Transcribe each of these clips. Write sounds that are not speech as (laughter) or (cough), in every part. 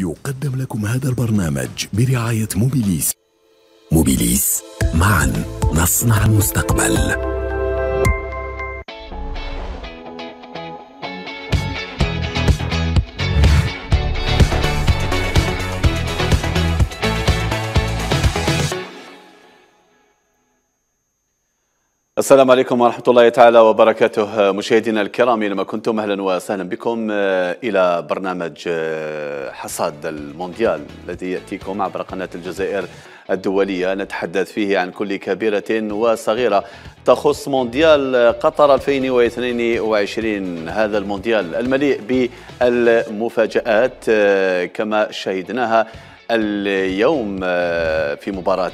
يقدم لكم هذا البرنامج برعاية موبيليس موبيليس معا نصنع المستقبل السلام عليكم ورحمة الله تعالى وبركاته مشاهدينا الكرام إنما كنتم أهلا وسهلا بكم آه، إلى برنامج آه، حصاد المونديال الذي يأتيكم عبر قناة الجزائر الدولية نتحدث فيه عن كل كبيرة وصغيرة تخص مونديال قطر 2022 هذا المونديال المليء بالمفاجآت آه، كما شهدناها اليوم في مباراة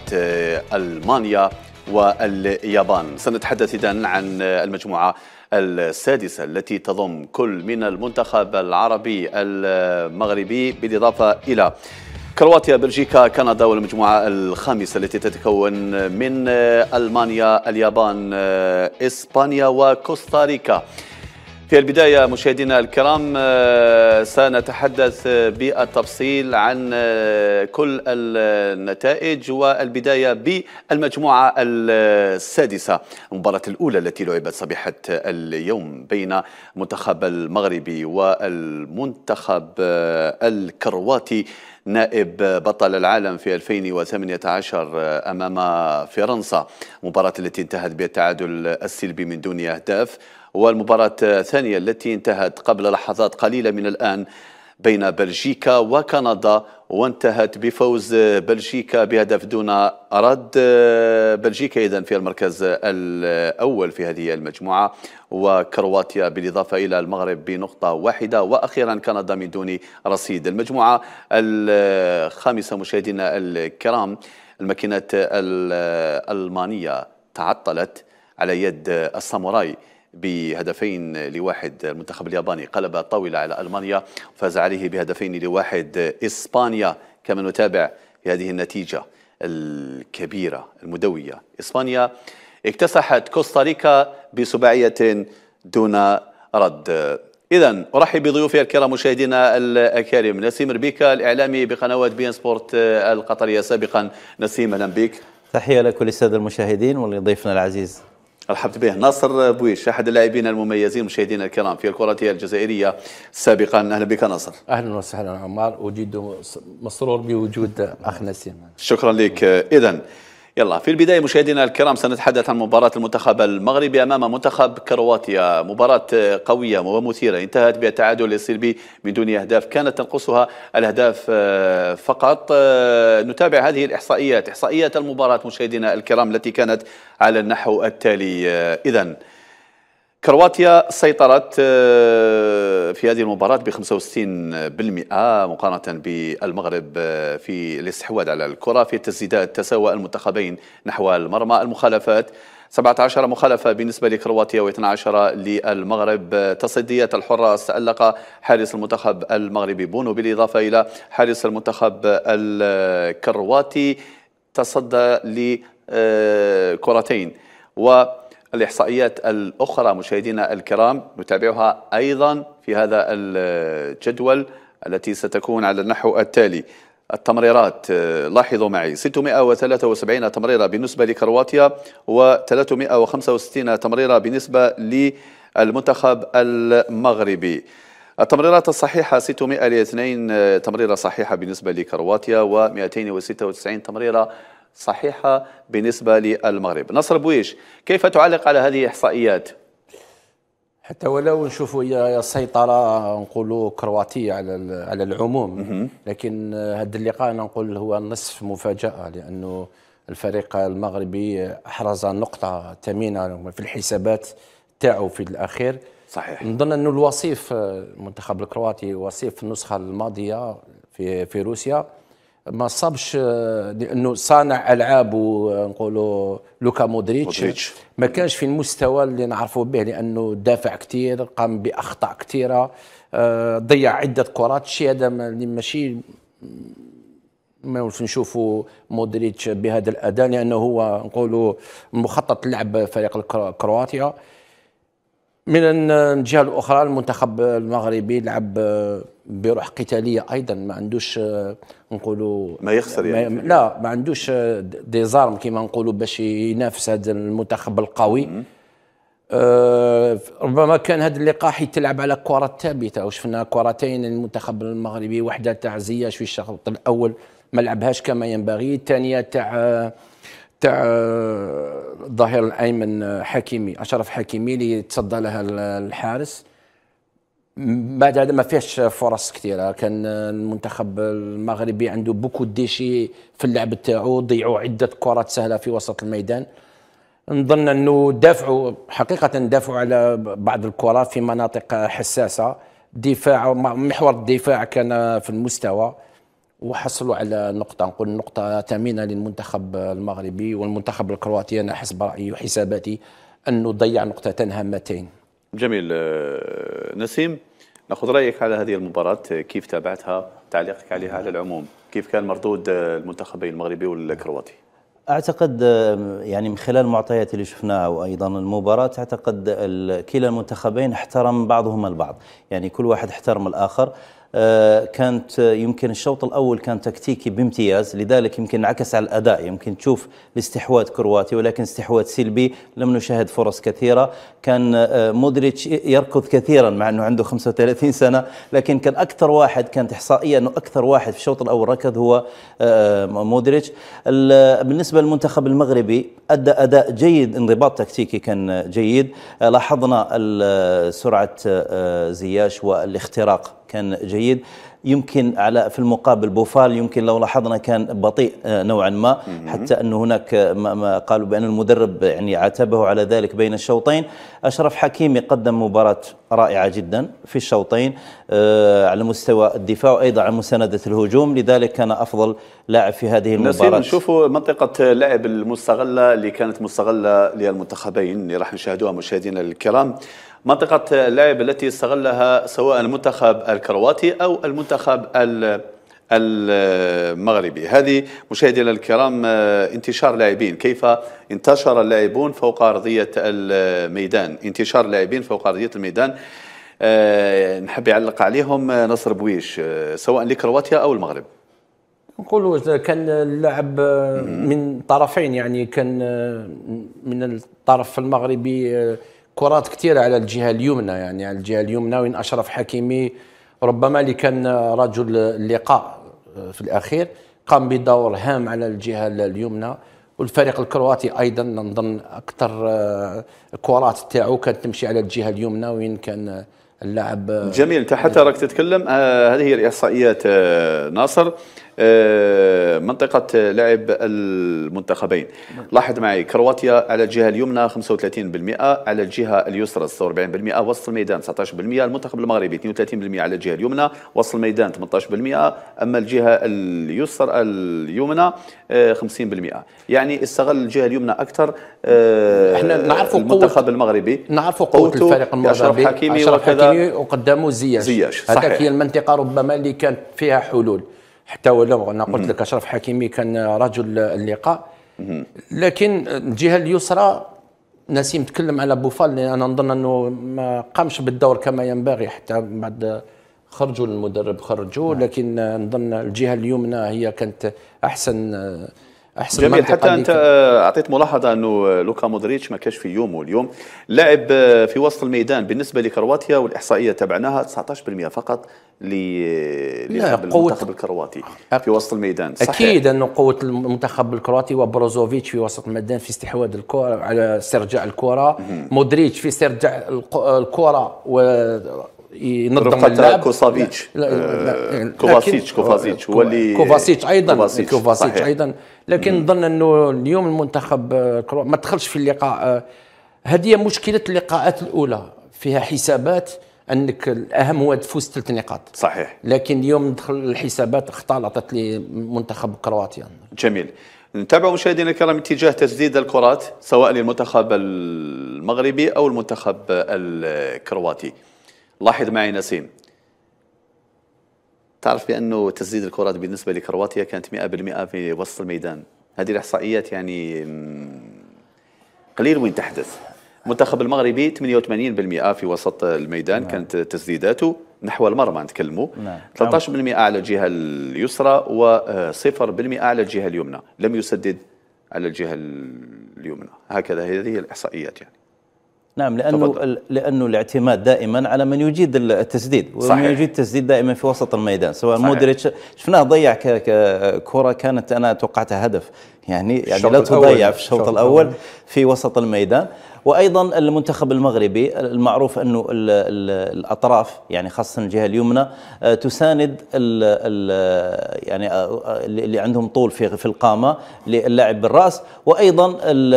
ألمانيا واليابان سنتحدث إذن عن المجموعة السادسة التي تضم كل من المنتخب العربي المغربي بالإضافة إلى كرواتيا بلجيكا كندا والمجموعة الخامسة التي تتكون من ألمانيا اليابان إسبانيا وكوستاريكا في البداية مشاهدينا الكرام آه، سنتحدث بالتفصيل عن آه، كل النتائج والبداية بالمجموعة السادسة المباراة الأولى التي لعبت صبيحة اليوم بين المنتخب المغربي والمنتخب آه، الكرواتي نائب بطل العالم في 2018 أمام فرنسا مباراة التي انتهت بالتعادل السلبي من دون أهداف والمباراة الثانية التي انتهت قبل لحظات قليلة من الآن بين بلجيكا وكندا وانتهت بفوز بلجيكا بهدف دون رد بلجيكا إذا في المركز الأول في هذه المجموعة وكرواتيا بالإضافة إلى المغرب بنقطة واحدة وأخيرا كندا من دون رصيد المجموعة الخامسة مشاهدينا الكرام الماكينات الألمانية تعطلت على يد الساموراي بهدفين لواحد المنتخب الياباني قلب الطاولة على ألمانيا وفاز عليه بهدفين لواحد إسبانيا كما نتابع هذه النتيجة الكبيرة المدوية إسبانيا اكتسحت كوستاريكا بسباعية دون رد إذا أرحب بضيوفي الكرام مشاهدينا الأكارم نسيم ربيكا الإعلامي بقنوات بي إن سبورت القطرية سابقا نسيم أهلا بك تحية لكل السادة المشاهدين ولضيفنا العزيز رحبت به ناصر بويش احد اللاعبين المميزين مشاهدينا الكرام في الكره الجزائريه سابقا اهلا بك ناصر اهلا وسهلا عمار وجد مسرور بوجود اخ نسيم شكرا لك اذا يلا في البداية مشاهدينا الكرام سنتحدث عن مباراة المنتخب المغربي أمام منتخب كرواتيا مباراة قوية ومثيرة انتهت بالتعادل السلبي بدون أهداف كانت تنقصها الأهداف آه، فقط آه، نتابع هذه الإحصائيات إحصائيات المباراة مشاهدينا الكرام التي كانت على النحو التالي آه، إذا كرواتيا سيطرت آه، في هذه المباراة ب 65% مقارنة بالمغرب آه، في الاستحواذ على الكرة في التسديدات تساوى المنتخبين نحو المرمى المخالفات 17 مخالفة بالنسبة لكرواتيا و12 للمغرب آه، تصديات الحراس تألق حارس المنتخب المغربي بونو بالإضافة إلى حارس المنتخب الكرواتي تصدى لكرتين و الإحصائيات الأخرى مشاهدينا الكرام نتابعها أيضا في هذا الجدول التي ستكون على النحو التالي التمريرات آه، لاحظوا معي 673 تمريرة بالنسبة لكرواتيا و365 تمريرة بالنسبة للمنتخب المغربي التمريرات الصحيحة 602 تمريرة صحيحة بالنسبة لكرواتيا و296 تمريرة صحيحة بالنسبة للمغرب نصر بويش كيف تعلق على هذه الإحصائيات؟ حتى ولو نشوفوا هي سيطرة نقولوا كرواتية على على العموم لكن هذا اللقاء أنا نقول هو نصف مفاجأة لأنه الفريق المغربي أحرز نقطة ثمينة في الحسابات تاعو في الأخير صحيح نظن أنه الوصيف المنتخب الكرواتي وصيف النسخة الماضية في في روسيا ما صابش لانه صانع العاب ونقولوا لوكا مودريتش, مودريتش. ما كانش في المستوى اللي نعرفوا به لانه دافع كثير قام باخطاء كثيره آه، ضيع عده كرات شيء هذا اللي ماشي ما نشوفوا مودريتش بهذا الاداء لانه هو نقولوا مخطط لعب فريق كرواتيا من الجهه الاخرى المنتخب المغربي لعب آه، بروح قتاليه ايضا ما عندوش آه، نقولوا ما يخسر يعني ما لا ما عندوش آه، دي زارم كما نقولوا باش ينافس هذا المنتخب القوي آه ربما كان هذا اللقاء حيت تلعب على كرة ثابته وشفنا كرتين المنتخب المغربي واحده تاع زياش في الشوط الاول ما لعبهاش كما ينبغي الثانيه تاع تاع آه، الظهير الايمن آه، حكيمي اشرف حكيمي اللي تصدى لها الحارس بعد هذا ما فيهش فرص كثيره كان آه، المنتخب المغربي عنده بوكو ديشي في اللعب تاعو ضيعوا عده كرات سهله في وسط الميدان نظن انه دافعوا حقيقه دافعوا على بعض الكرات في مناطق حساسه دفاع محور الدفاع كان في المستوى وحصلوا على نقطة نقول نقطة ثمينة للمنتخب المغربي والمنتخب الكرواتي أنا حسب رأيي وحساباتي أنه ضيع نقطتين هامتين جميل آه، نسيم ناخذ رايك على هذه المباراه آه، كيف تابعتها تعليقك عليها على العموم كيف كان مردود آه، المنتخبين المغربي والكرواتي اعتقد يعني من خلال المعطيات اللي شفناها وايضا المباراه اعتقد كلا المنتخبين احترم بعضهما البعض يعني كل واحد احترم الاخر آه، كانت آه، يمكن الشوط الأول كان تكتيكي بامتياز لذلك يمكن انعكس على الأداء يمكن تشوف الاستحواذ كرواتي ولكن استحواذ سلبي لم نشاهد فرص كثيرة كان آه، مودريتش يركض كثيرا مع أنه عنده 35 سنة لكن كان أكثر واحد كانت إحصائية أنه أكثر واحد في الشوط الأول ركض هو مودريتش بالنسبة للمنتخب المغربي أدى أداء جيد انضباط تكتيكي كان جيد لاحظنا سرعة زياش والاختراق كان جيد يمكن على في المقابل بوفال يمكن لو لاحظنا كان بطيء آه، نوعا ما حتى أن هناك آه، ما قالوا بأن المدرب يعني عاتبه على ذلك بين الشوطين أشرف حكيمي قدم مباراة رائعة جدا في الشوطين آه، على مستوى الدفاع وأيضا على مساندة الهجوم لذلك كان أفضل لاعب في هذه المباراة نشوفوا منطقة لعب المستغلة اللي كانت مستغلة للمنتخبين اللي راح نشاهدوها مشاهدينا الكرام منطقة اللعب التي استغلها سواء المنتخب الكرواتي أو المنتخب المغربي هذه مشاهدينا الكرام آه، انتشار لاعبين كيف انتشر اللاعبون فوق أرضية الميدان انتشار لاعبين فوق أرضية الميدان آه، نحب يعلق عليهم آه، نصر بويش سواء لكرواتيا أو المغرب نقولوا كان اللعب من طرفين يعني كان من الطرف المغربي كرات كثيره على الجهه اليمنى يعني على الجهه اليمنى وين اشرف حكيمي ربما اللي كان رجل اللقاء آه، في الاخير قام بدور هام على الجهه اليمنى والفريق الكرواتي ايضا نظن اكثر آه، كرات تاعو كانت تمشي على الجهه اليمنى وين كان آه، اللاعب جميل انت حتى راك تتكلم آه هذه هي الاحصائيات آه ناصر آه، منطقة لعب المنتخبين لاحظ معي كرواتيا على الجهة اليمنى 35% على الجهة اليسرى 46% وسط الميدان 19% المنتخب المغربي 32% على الجهة اليمنى وسط الميدان 18% أما الجهة اليسرى اليمنى 50% آه، يعني استغل الجهة اليمنى أكثر آه، احنا نعرفوا المنتخب المغربي نعرفوا قوة الفريق المغربي أشرف حكيمي, حكيمي وقدامه زياش زياش صحيح هذاك هي المنطقة ربما اللي كانت فيها حلول حتى ولو انا قلت لك اشرف حكيمي كان رجل اللقاء لكن الجهه اليسرى نسيم تكلم على بوفال لان انا نظن انه ما قامش بالدور كما ينبغي حتى بعد خرجوا المدرب خرجوا نعم. لكن نظن الجهه اليمنى هي كانت احسن احسن جميل حتى انت آه، اعطيت ملاحظه انه آه، لوكا مودريتش ما كانش في يومه اليوم لعب آه، في وسط الميدان بالنسبه لكرواتيا والاحصائيه تبعناها 19% فقط للمنتخب قوة الكرواتي في وسط الميدان صحيح. اكيد انه قوه المنتخب الكرواتي وبروزوفيتش في وسط الميدان في استحواذ الكره على استرجاع الكره مودريتش في استرجاع الكره و ينظم اللعب كوسافيتش لا, لا, لا كوفاسيتش آه، كوفاسيتش هو اللي كوفاسيتش ايضا كوفاسيتش, كوفاسيتش ايضا لكن نظن انه اليوم المنتخب آه، ما دخلش في اللقاء آه، هذه مشكله اللقاءات الاولى فيها حسابات انك الاهم هو تفوز ثلاث نقاط صحيح لكن اليوم ندخل الحسابات اختلطت منتخب كرواتيا جميل نتابع مشاهدينا الكرام اتجاه تسديد الكرات سواء للمنتخب المغربي او المنتخب الكرواتي لاحظ معي نسيم تعرف بأنه تسديد الكرات بالنسبة لكرواتيا كانت 100% في وسط الميدان هذه الإحصائيات يعني قليل وين تحدث المنتخب المغربي 88% في وسط الميدان نعم. كانت تسديداته نحو المرمى نتكلموا نعم. 13% نعم. على الجهه اليسرى و0% آه، على الجهه اليمنى لم يسدد على الجهه اليمنى هكذا هذه الاحصائيات يعني نعم لانه لانه الاعتماد دائما على من يجيد التسديد ومن يجيد التسديد دائما في وسط الميدان سواء مودريتش شفناه ضيع كره كانت انا توقعتها هدف يعني يعني لا تضيع في الشوط الاول في وسط الميدان وايضا المنتخب المغربي المعروف انه الاطراف يعني خاصه الجهه اليمنى آه، تساند الـ الـ يعني آه، آه، اللي عندهم طول في في القامه للاعب بالراس وايضا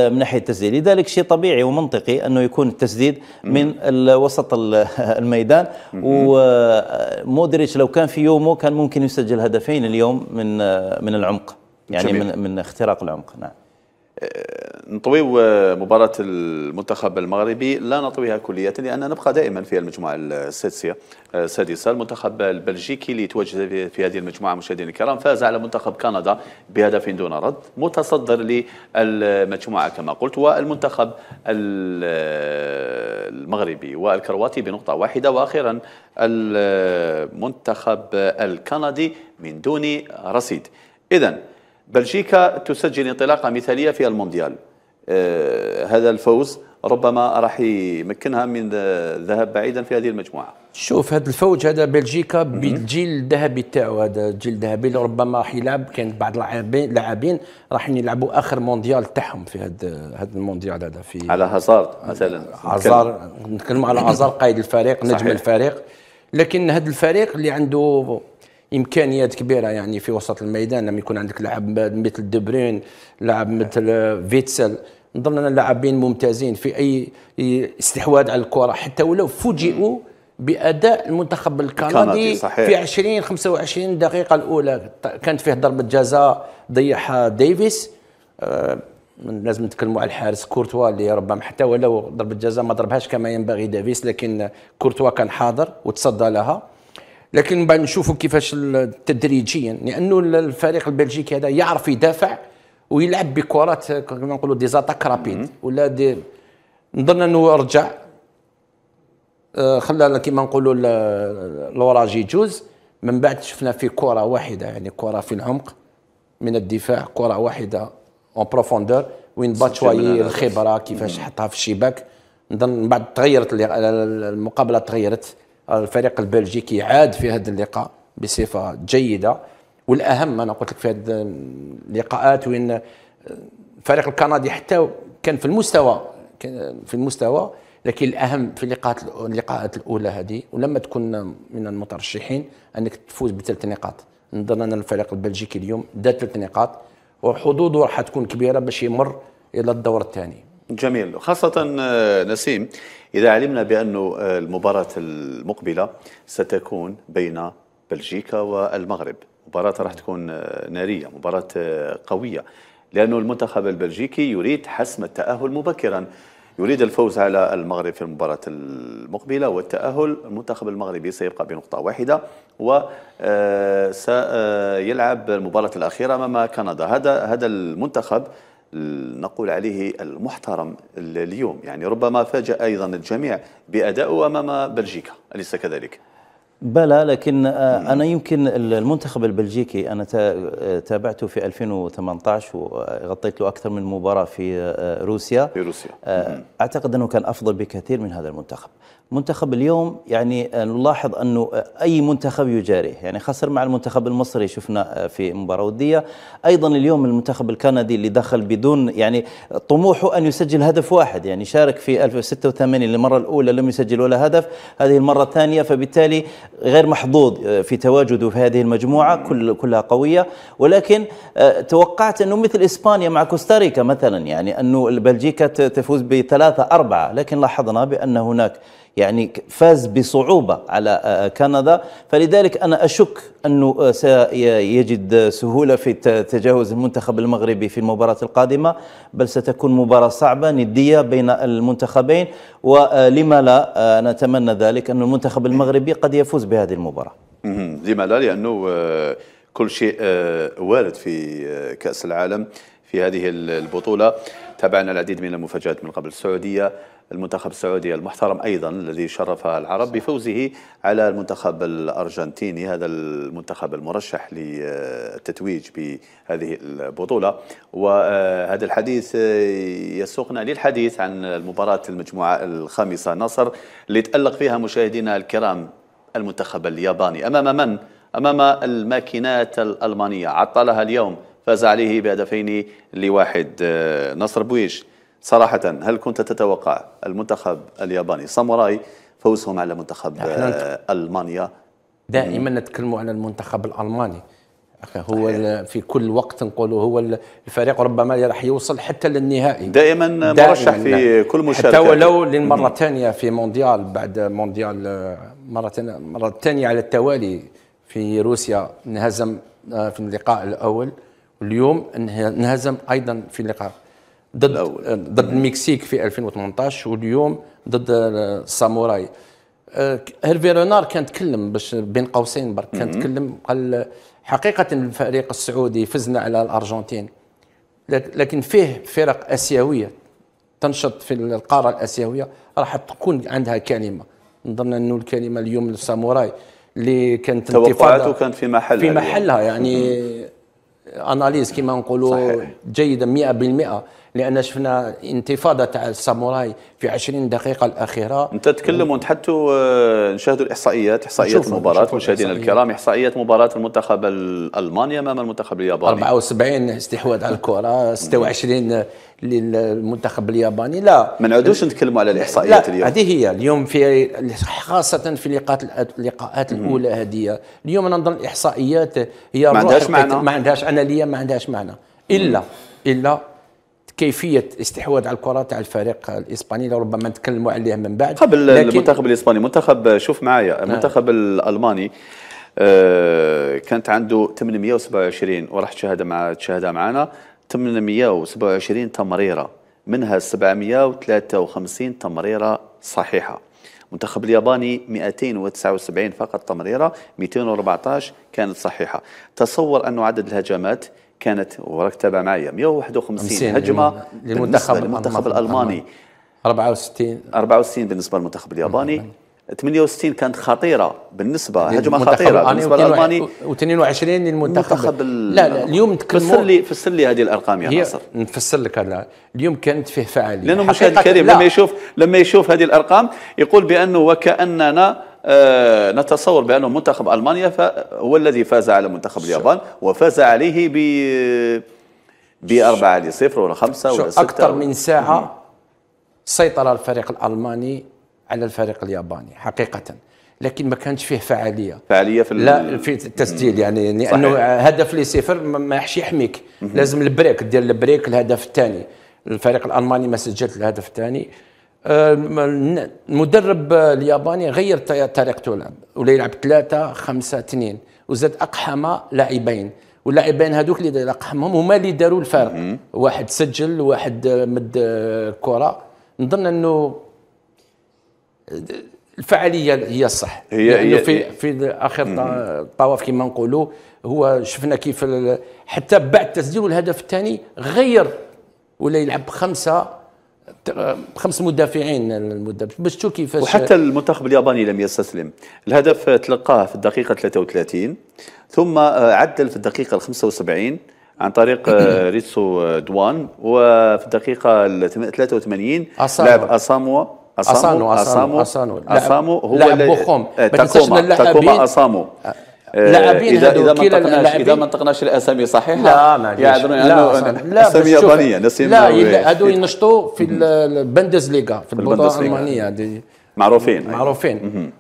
من ناحيه التسديد لذلك شيء طبيعي ومنطقي انه يكون التسديد من وسط (laughs) الميدان ومودريتش لو كان في يومه كان ممكن يسجل هدفين اليوم من من العمق يعني من من اختراق العمق نعم آه، نطوي مباراة المنتخب المغربي لا نطويها كلية لأن نبقى دائما في المجموعة السادسة السادسة آه، المنتخب البلجيكي اللي تواجد في هذه المجموعة مشاهدينا الكرام فاز على منتخب كندا بهدف دون رد متصدر للمجموعة كما قلت والمنتخب آه، المغربي والكرواتي بنقطة واحدة وأخيرا المنتخب الكندي من دون رصيد إذا بلجيكا تسجل انطلاقة مثالية في المونديال آه، هذا الفوز ربما راح يمكنها من الذهاب بعيدا في هذه المجموعه. شوف هذا الفوز هذا بلجيكا بالجيل الذهبي تاعو هذا الجيل الذهبي اللي ربما راح يلعب كان بعض اللاعبين لاعبين راح يلعبوا اخر مونديال تاعهم في هذا هذا المونديال هذا في على هازارد مثلا هازار نتكلم على هازار قائد الفريق نجم الفريق لكن هذا الفريق اللي عنده امكانيات كبيره يعني في وسط الميدان لما يكون عندك لاعب مثل دبرين لاعب نعم. مثل آه، فيتسل نظن ان لاعبين ممتازين في اي استحواذ على الكره حتى ولو فوجئوا باداء المنتخب الكندي في 20 25 دقيقه الاولى كانت فيه ضربه جزاء ضيعها ديفيس آه لازم نتكلموا على الحارس كورتوا اللي ربما حتى ولو ضربه جزاء ما ضربهاش كما ينبغي ديفيس لكن كورتوا كان حاضر وتصدى لها لكن بعد نشوفوا كيفاش تدريجيا لانه الفريق البلجيكي هذا يعرف يدافع ويلعب بكرات كما نقولوا دي زاتاك رابيد ولا دي نظن انه رجع آه، خلى كما نقولوا الوراج يجوز من بعد شفنا في كره واحده يعني كره في العمق من الدفاع كره واحده اون بروفوندور وين باتشواي الخبره كيفاش حطها في الشباك نظن من بعد تغيرت المقابله تغيرت الفريق البلجيكي عاد في هذا اللقاء بصفه جيده والاهم انا قلت لك في هذه اللقاءات وين الفريق الكندي حتى كان في المستوى كان في المستوى لكن الاهم في اللقاءات اللقاءات الاولى هذه ولما تكون من المترشحين انك تفوز بثلاث نقاط نظن ان الفريق البلجيكي اليوم دا ثلاث نقاط وحظوظه راح تكون كبيره باش يمر الى الدور الثاني جميل خاصة آه، نسيم إذا علمنا بأن آه، المباراة المقبلة ستكون بين بلجيكا والمغرب مباراة راح تكون آه، نارية مباراة قوية لأن المنتخب البلجيكي يريد حسم التأهل مبكرا يريد الفوز على المغرب في المباراة المقبلة والتأهل المنتخب المغربي سيبقى بنقطة واحدة وسيلعب المباراة الأخيرة أمام كندا هذا هذا المنتخب نقول عليه المحترم اليوم يعني ربما فاجأ أيضا الجميع بأدائه أمام بلجيكا أليس كذلك؟ بلى لكن آه، أنا يمكن المنتخب البلجيكي أنا آه، تابعته في 2018 وغطيت له أكثر من مباراة في آه، روسيا في روسيا أعتقد أنه كان أفضل بكثير من هذا المنتخب منتخب اليوم يعني آه، نلاحظ انه آه، اي منتخب يجاريه، يعني خسر مع المنتخب المصري شفنا آه، في مباراه وديه، ايضا اليوم المنتخب الكندي اللي دخل بدون يعني طموحه ان يسجل هدف واحد، يعني شارك في 1986 للمره الاولى لم يسجل ولا هدف، هذه المره الثانيه فبالتالي غير محظوظ في تواجده في هذه المجموعه كل كلها قويه، ولكن توقعت انه مثل اسبانيا مع كوستاريكا مثلا يعني انه بلجيكا تفوز بثلاثه اربعه، لكن لاحظنا بان هناك يعني فاز بصعوبة على آه، آه، كندا فلذلك أنا أشك أنه آه، سيجد سهولة في تجاوز المنتخب المغربي في المباراة القادمة بل ستكون مباراة صعبة ندية بين المنتخبين ولما لا نتمنى ذلك أن المنتخب المغربي قد يفوز بهذه المباراة لما لا لأنه كل شيء وارد في كأس العالم في هذه البطولة تابعنا العديد من المفاجآت من قبل السعودية المنتخب السعودي المحترم أيضا الذي شرف العرب بفوزه على المنتخب الأرجنتيني هذا المنتخب المرشح للتتويج بهذه البطولة وهذا الحديث يسوقنا للحديث عن المباراة المجموعة الخامسة نصر اللي تألق فيها مشاهدينا الكرام المنتخب الياباني أمام من؟ أمام الماكينات الألمانية عطلها اليوم فاز عليه بهدفين لواحد نصر بويش صراحة هل كنت تتوقع المنتخب الياباني ساموراي فوزهم على منتخب ألمانيا دائما نتكلم على المنتخب الألماني هو في كل وقت نقولوا هو الفريق ربما راح يوصل حتى للنهائي دائما, دائماً مرشح في كل مشاركه حتى ولو للمره الثانيه في مونديال بعد مونديال مره مره الثانية على التوالي في روسيا انهزم آه، في اللقاء الاول واليوم انهزم ايضا في اللقاء ضد ضد المكسيك نعم. في 2018 واليوم ضد الساموراي أه، هيرفي رونار كان تكلم باش بين قوسين برك كان تكلم قال حقيقه الفريق السعودي فزنا على الارجنتين لكن فيه فرق اسيويه تنشط في القاره الاسيويه راح تكون عندها كلمه نظن انه الكلمه اليوم للساموراي اللي كانت توقعاته كانت في محلها في محلها يعني اناليز كما نقولوا جيده 100% لان شفنا انتفاضه تاع الساموراي في 20 دقيقه الاخيره انت تتكلم وانت حتى آه، نشاهدوا الاحصائيات احصائيات المباراه مشاهدينا الكرام احصائيات مباراه المنتخب الالماني امام المنتخب الياباني 74 استحواذ على الكره 26 للمنتخب الياباني لا ما نعودوش نتكلموا على الاحصائيات اليوم هذه هي اليوم في خاصه في اللقاءات اللقاءات الاولى هذه اليوم انا نظن الاحصائيات هي ما عندهاش معنى ما عندهاش انا ليا ما عندهاش معنى الا الا كيفيه استحواذ على الكره تاع الفريق الاسباني ربما نتكلموا عليه من بعد قبل المنتخب الاسباني منتخب شوف معايا نعم. المنتخب آه. الالماني آه كانت عنده 827 وراح تشاهد مع تشاهدها معنا 827 تمريره منها 753 تمريره صحيحه المنتخب الياباني 279 فقط تمريره 214 كانت صحيحه تصور انه عدد الهجمات كانت تابع معي 151 هجمه للمنتخب المنتخب الالماني 64 64 بالنسبه للمنتخب الياباني 68 كانت خطيره بالنسبه هجمه خطيره بالنسبه للالماني و22 للمنتخب لا لا اليوم تكلموا فسر لي فسر لي هذه الارقام يا ناصر نفسر لك هذا اليوم كانت فيه فعاليه لانه مشاهد الكريم لما يشوف لما يشوف هذه الارقام يقول بانه وكاننا آه، نتصور بانه منتخب ألمانيا هو الذي فاز على منتخب اليابان وفاز عليه ب بأربعة لصفر ولا خمسة ولا ستة أكثر من ساعة سيطر الفريق الألماني على الفريق الياباني حقيقة لكن ما كانش فيه فعاليه فعاليه في لا في التسجيل يعني لانه هدف لي صفر ما يحش يحميك مم. لازم البريك دير البريك الهدف الثاني الفريق الالماني ما سجلت الهدف الثاني المدرب الياباني غير طريقته لعب ولا يلعب ثلاثة خمسة اثنين وزاد أقحم لاعبين واللاعبين هذوك اللي أقحمهم هما اللي داروا الفرق واحد سجل واحد مد كرة نظن أنه الفعاليه هي الصح هي يعني هي في في اخر الطواف كما نقولوا هو شفنا كيف حتى بعد تسجيل الهدف الثاني غير ولا يلعب خمسه خمس مدافعين المدافع باش تشوف كيفاش وحتى المنتخب الياباني لم يستسلم الهدف تلقاه في الدقيقه 33 ثم آه، عدل في الدقيقه 75 عن طريق آه، (clears throat) ريتسو دوان وفي الدقيقه 83 لاعب اساموا اسامو اسامو اسامو, أسامو, هو لاعب بوخوم آه، تاكوما تاكوما اسامو آه، لاعبين اذا اذا ما انطقناش اذا ما انطقناش الاسامي صحيحه لا ما يعذروني اسامي يابانيه نسيم لا هادو ينشطوا في البندسليغا في البطوله الالمانيه معروفين معروفين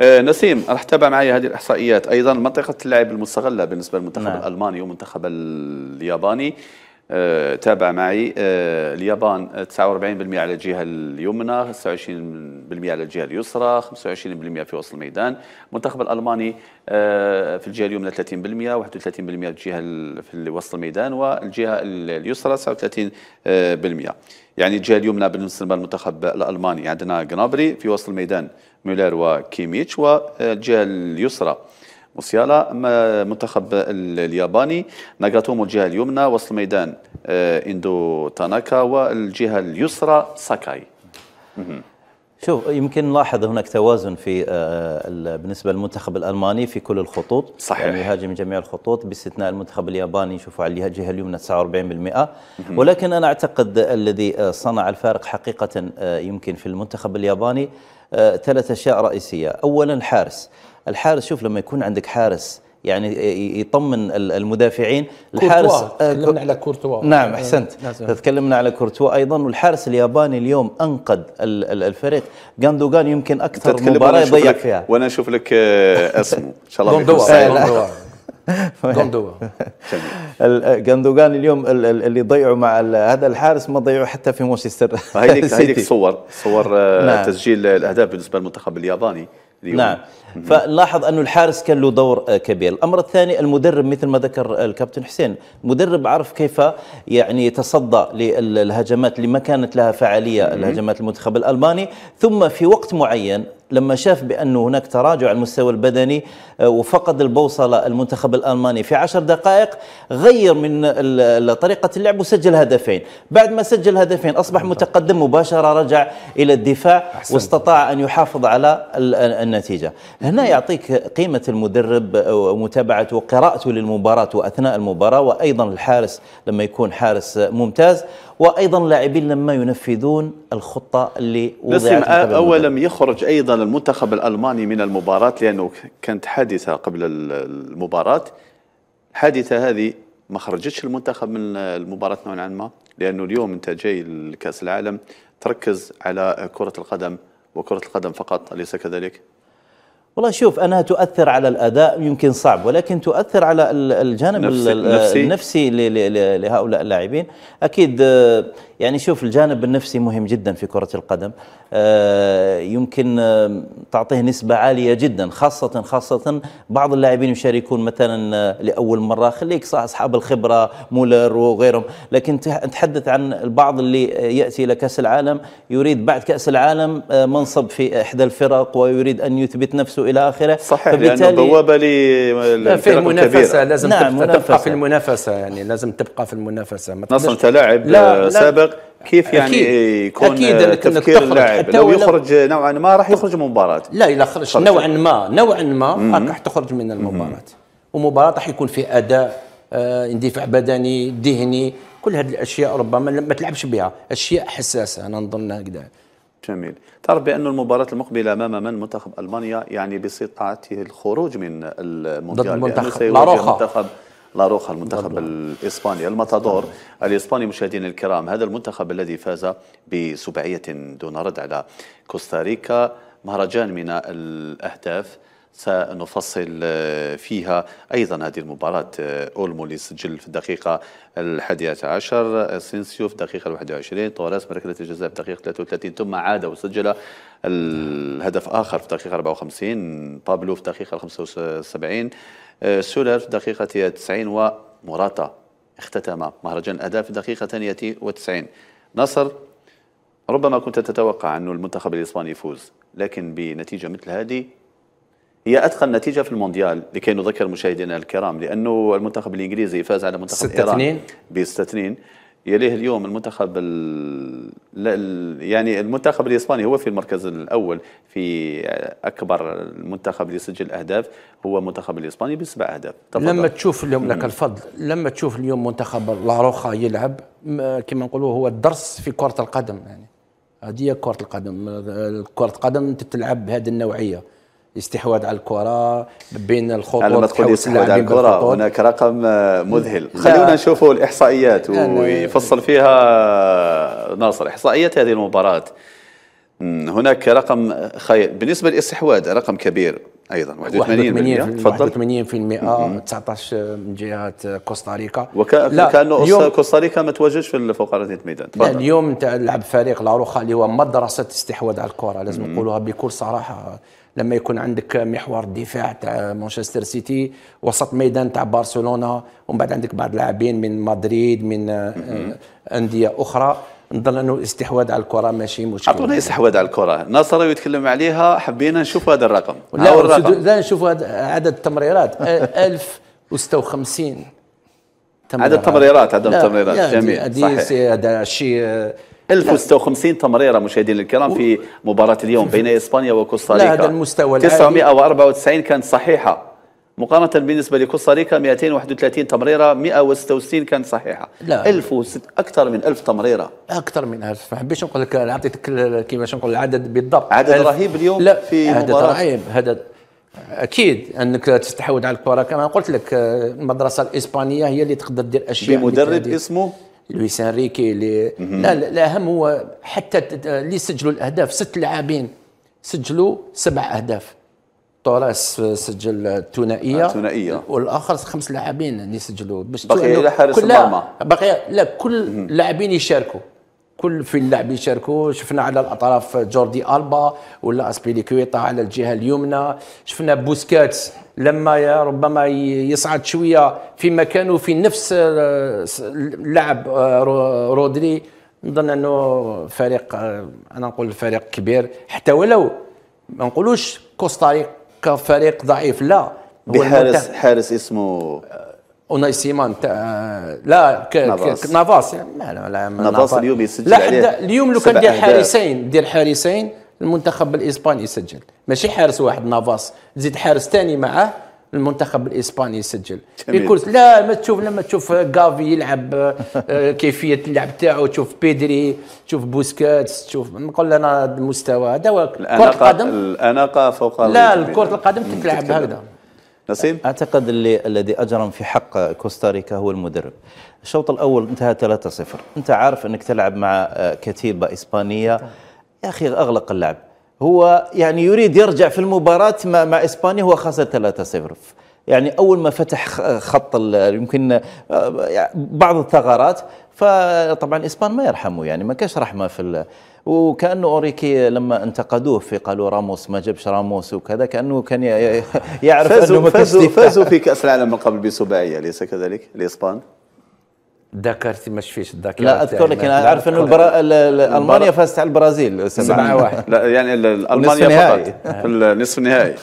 آه، نسيم راح تتابع معي هذه الاحصائيات ايضا منطقه اللعب المستغله بالنسبه للمنتخب نعم. الالماني والمنتخب الياباني آه، تابع معي آه، اليابان 49% على الجهه اليمنى 26% على الجهه اليسرى 25% في وسط الميدان المنتخب الالماني آه، في الجهه اليمنى 30% 31% في الجهه في وسط الميدان والجهه اليسرى 39% يعني الجهه اليمنى بالنسبه للمنتخب الالماني عندنا جنابري في وسط الميدان مولر وكيميتش والجهه اليسرى موسيالا أما المنتخب الياباني ناغاتومو الجهة اليمنى وسط الميدان آه، إندو تاناكا والجهة اليسرى ساكاي شوف يمكن نلاحظ هناك توازن في آه، بالنسبه للمنتخب الالماني في كل الخطوط صحيح يعني يهاجم جميع الخطوط باستثناء المنتخب الياباني يشوفوا على الجهه اليمنى 49% ولكن انا اعتقد الذي آه، صنع الفارق حقيقه يمكن في المنتخب الياباني ثلاث اشياء رئيسيه اولا الحارس الحارس شوف لما يكون عندك حارس يعني يطمن المدافعين الحارس آه، تكلمنا على كورتوا نعم احسنت نعم. نعم. تكلمنا على كورتوا ايضا والحارس الياباني اليوم انقذ الفريق غاندوغان يمكن اكثر مباراه يضيع فيها وانا اشوف لك آه، اسمه ان شاء الله غاندوغان (laughs) (laughs) آه، اليوم اللي ضيعوا مع هذا الحارس ما ضيعوا حتى في مانشستر (laughs) هذيك هذيك صور صور نعم. تسجيل الاهداف بالنسبه للمنتخب الياباني اليوم. نعم فنلاحظ أن الحارس كان له دور آه، كبير الأمر الثاني المدرب مثل ما ذكر آه، الكابتن حسين مدرب عرف كيف يعني يتصدى للهجمات اللي ما كانت لها فعالية الهجمات المنتخب الألماني ثم في وقت معين لما شاف بأنه هناك تراجع على المستوى البدني آه، وفقد البوصلة المنتخب الألماني في عشر دقائق غير من طريقة اللعب وسجل هدفين بعد ما سجل هدفين أصبح متقدم مباشرة رجع إلى الدفاع واستطاع أن يحافظ على النتيجة هنا يعطيك قيمة المدرب آه، ومتابعته وقراءته للمباراة وأثناء المباراة وأيضا الحارس لما يكون حارس ممتاز وايضا اللاعبين لما ينفذون الخطه اللي وضعت اول لم يخرج ايضا المنتخب الالماني من المباراه لانه كانت حادثه قبل المباراه الحادثه هذه ما خرجتش المنتخب من المباراه نوعا ما لانه اليوم انت جاي لكاس العالم تركز على كره القدم وكره القدم فقط اليس كذلك؟ والله شوف أنها تؤثر على الأداء يمكن صعب ولكن تؤثر على الجانب نفسي النفسي نفسي. لهؤلاء اللاعبين أكيد آه، يعني شوف الجانب النفسي مهم جدا في كرة القدم آه، يمكن آه، تعطيه نسبة عالية جدا خاصة خاصة بعض اللاعبين يشاركون مثلا آه، لأول مرة خليك صح أصحاب الخبرة مولر وغيرهم لكن نتحدث عن البعض اللي يأتي إلى كأس العالم يريد بعد كأس العالم منصب في إحدى الفرق ويريد أن يثبت نفسه إلى آخره صحيح لأنه بوابة في منافسة لازم نعم تبقى, منافسة. في المنافسة يعني لازم تبقى في المنافسة ما نصل تلاعب لا سابق كيف يعني أكيد. يكون أكيد أنك تفكير اللاعب لو يخرج نوعا ما راح يخرج من المباراه لا لا خرج نوعا ما نوعا ما راح تخرج من المباراه ومباراه راح يكون في اداء آه، اندفاع بدني ذهني كل هذه الاشياء ربما ما تلعبش بها اشياء حساسه انا نظن هكذا جميل تعرف بأن المباراة المقبلة أمام من منتخب ألمانيا يعني باستطاعته الخروج من المونديال ضد منتخب لا لاروخا المنتخب الإسباني الماتادور الإسباني مشاهدينا الكرام هذا المنتخب الذي فاز بسبعية دون رد على كوستاريكا مهرجان من الأهداف سنفصل آه، فيها أيضا هذه المباراة آه، أولمو اللي سجل في الدقيقة الحادية عشر آه، سينسيو في الدقيقة الواحدة وعشرين طوراس مركلة الجزاء في الدقيقة 33 ثم عاد وسجل الهدف آخر في الدقيقة 54 بابلو في الدقيقة 75 سولر في الدقيقة 90 ومراتا اختتم مهرجان الأداء في الدقيقة 92 نصر ربما كنت تتوقع أن المنتخب الإسباني يفوز لكن بنتيجة مثل هذه هي ادخل نتيجه في المونديال لكي نذكر مشاهدينا الكرام لانه المنتخب الانجليزي فاز على منتخب ايران ب 6 2 يليه اليوم المنتخب ال... يعني المنتخب الاسباني هو في المركز الاول في اكبر المنتخب اللي يسجل اهداف هو المنتخب الاسباني بسبع اهداف تفضل. لما تشوف اليوم لك الفضل لما تشوف اليوم منتخب لاروخا يلعب كما نقولوا هو الدرس في كره القدم يعني هذه كره القدم كره القدم تلعب بهذه النوعيه استحواذ على الكره بين الخطوط على تقول استحواذ على الكره هناك رقم مذهل خلونا نشوفوا الاحصائيات ويفصل فيها ناصر احصائيات هذه المباراه هناك رقم خير بالنسبه للاستحواذ رقم كبير ايضا 81 تفضل 81% 19 من جهه كوستاريكا وكانه اليوم... كوستاريكا ما تواجدش في فقرات الميدان لا اليوم انت لعب فريق لاروخا اللي هو مدرسه استحواذ على الكره لازم نقولوها بكل صراحه لما يكون عندك محور الدفاع تاع مانشستر سيتي وسط ميدان تاع برشلونه ومن بعد عندك بعض اللاعبين من مدريد من آه، آه، انديه اخرى نظن انه الاستحواذ على الكره ماشي مشكل اعطونا استحواذ على الكره ناصر يتكلم عليها حبينا نشوف هذا الرقم لا الرقم. لا هذا عدد التمريرات 1056 (laughs) تمريرات. عدد التمريرات عدد التمريرات جميل صحيح هذا شيء آه، 1056 تمريرة مشاهدينا الكرام في مباراة اليوم (laughs) بين إسبانيا وكوستاريكا هذا المستوى 994 كانت صحيحة مقارنة بالنسبة لكوستاريكا 231 تمريرة 166 كانت صحيحة لا 1000 أكثر من 1000 تمريرة أكثر من 1000 ما حبيتش نقول لك عطيتك كيفاش نقول العدد بالضبط عدد ألف. رهيب اليوم لا في عدد مباراة رهيب هذا اكيد انك تستحوذ على الكره كما قلت لك المدرسه الاسبانيه هي اللي تقدر دير اشياء بمدرب اسمه لويس انريكي اللي لا الاهم هو حتى اللي سجلوا الاهداف ست لاعبين سجلوا سبع اهداف توراس سجل الثنائيه ثنائيه والاخر خمس لاعبين اللي سجلوا باش باقي الى حارس المرمى باقي لا كل اللاعبين يشاركوا كل في اللعب يشاركوا شفنا على الاطراف جوردي البا ولا اسبيليكويتا على الجهه اليمنى شفنا بوسكات لما ربما يصعد شويه في مكانه في نفس اللعب آه، آه، رودري نظن انه فريق آه، انا نقول فريق كبير حتى ولو ما نقولوش كوستاريكا فريق ضعيف لا بحارس حارس اسمه اوناي سيمان تاع لا ك... نافاس نافاس يعني لا لا نافاس اليوم يسجل لا حتى اليوم لو كان دير حارسين دير حارسين المنتخب الاسباني يسجل ماشي حارس واحد نافاس تزيد حارس ثاني معاه المنتخب الاسباني يسجل الكل لا ما تشوف لما تشوف آه، غافي يلعب آه، آه، كيفيه اللعب تاعو تشوف بيدري تشوف بوسكاتس تشوف نقول انا المستوى هذا كره القدم الاناقه فوق لا كره القدم تتلعب هكذا نسيم اعتقد اللي الذي اجرم في حق كوستاريكا هو المدرب الشوط الاول انتهى 3-0 انت عارف انك تلعب مع آه، كتيبه اسبانيه يا اخي اغلق اللعب هو يعني يريد يرجع في المباراه مع, مع اسبانيا هو خسر 3-0 يعني اول ما فتح خط يمكن آه، يعني بعض الثغرات فطبعا الاسبان ما يرحمه يعني ما كاش رحمه في ال... وكانه اوريكي لما انتقدوه في قالوا راموس ما جابش راموس وكذا كانه كان يعرف فازوا انه فازوا, فازوا في كاس العالم من قبل بسباعيه اليس كذلك الاسبان ذاكرتي مش فيش الذاكره لا اذكر لك انا اعرف انه البرا... المانيا فازت على البرازيل 7 1 لا يعني المانيا فقط في النصف النهائي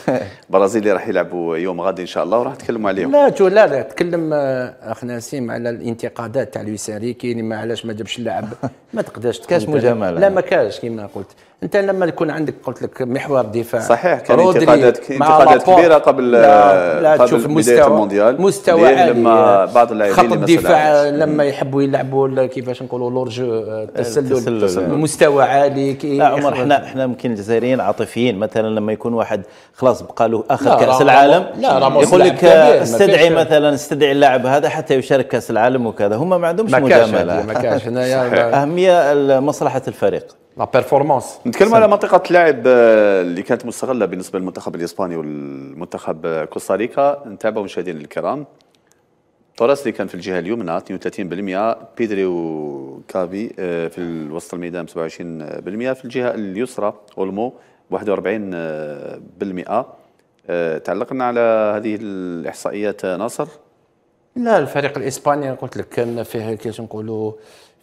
البرازيلي (laughs) راح يلعبوا يوم غادي ان شاء الله وراح نتكلموا عليهم لا جو لا لا تكلم آه، اخ نسيم على الانتقادات تاع لويس انريكي ما علاش ما جابش اللاعب (laughs) ما تقدرش كاش مجامله لا ما كاش كما قلت انت لما يكون عندك قلت لك محور دفاع صحيح كان انتقادات انتقادات كبيره قبل لا, لا قبل تشوف مستوى المونديال مستوى عالي لما بعض اللاعبين خط الدفاع لما يحبوا يلعبوا كيفاش نقولوا لورجو آه، التسلل, التسلل مستوى عالي لا عمر احنا احنا يمكن الجزائريين عاطفيين مثلا لما يكون واحد خلاص بقى له اخر كاس العالم لا يقول لك استدعي مثلا استدعي اللاعب هذا حتى يشارك كاس العالم وكذا هما ما عندهمش مجامله ما كاش هنايا (laughs) اهميه مصلحه الفريق لا بيرفورمانس نتكلم على منطقه اللاعب آه، اللي كانت مستغله بالنسبه للمنتخب الاسباني والمنتخب آه، كوستاريكا نتابعوا مشاهدينا الكرام توريس اللي كان في الجهه اليمنى 32% بيدري وكافي آه، في وسط الميدان 27% في الجهه اليسرى اولمو 41% تعلقنا على هذه الاحصائيات ناصر لا الفريق الاسباني قلت لك كان فيه كيفاش نقولوا